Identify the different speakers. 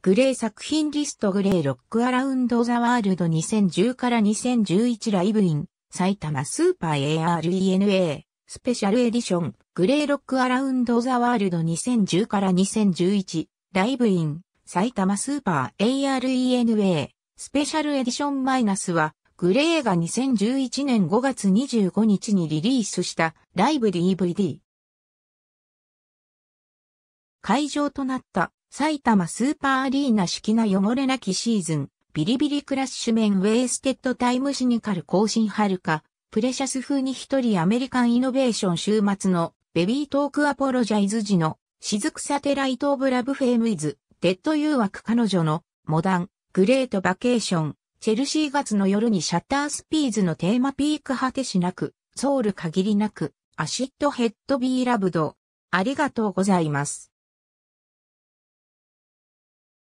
Speaker 1: グレー作品リストグレーロックアラウンドザワールド2010から2011
Speaker 2: ライブイン埼玉スーパー ARENA スペシャルエディショングレーロックアラウンドザワールド2010から2011ライブイン埼玉スーパー ARENA スペシャルエディションマイナスはグレーが2011年5月25日にリリースしたライブ DVD 会場となった埼玉スーパーアリーナ式な汚れなきシーズン、ビリビリクラッシュメンウェイステッドタイムシニカル更新はるか、プレシャス風に一人アメリカンイノベーション週末のベビートークアポロジャイズ時の雫サテライトオブラブフェームイズ、デッド誘惑彼女のモダン、グレートバケーション、チェルシー月の夜にシャッタースピーズのテーマピーク果てしなく、ソウル限りなく、アシッドヘッドビ
Speaker 1: ーラブド。ありがとうございます。